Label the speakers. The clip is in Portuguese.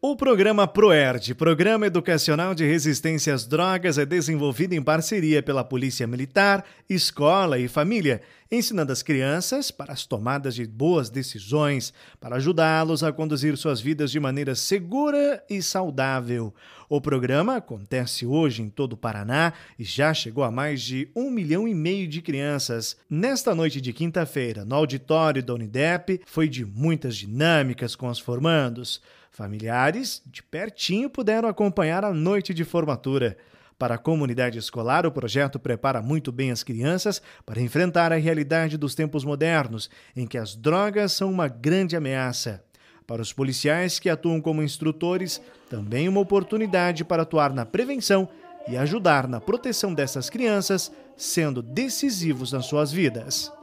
Speaker 1: O programa PROERD, Programa Educacional de Resistência às Drogas, é desenvolvido em parceria pela Polícia Militar, Escola e Família, ensinando as crianças para as tomadas de boas decisões, para ajudá-los a conduzir suas vidas de maneira segura e saudável. O programa acontece hoje em todo o Paraná e já chegou a mais de um milhão e meio de crianças. Nesta noite de quinta-feira, no auditório da Unidep, foi de muitas dinâmicas com os formandos. Familiares de pertinho puderam acompanhar a noite de formatura. Para a comunidade escolar, o projeto prepara muito bem as crianças para enfrentar a realidade dos tempos modernos, em que as drogas são uma grande ameaça. Para os policiais que atuam como instrutores, também uma oportunidade para atuar na prevenção e ajudar na proteção dessas crianças, sendo decisivos nas suas vidas.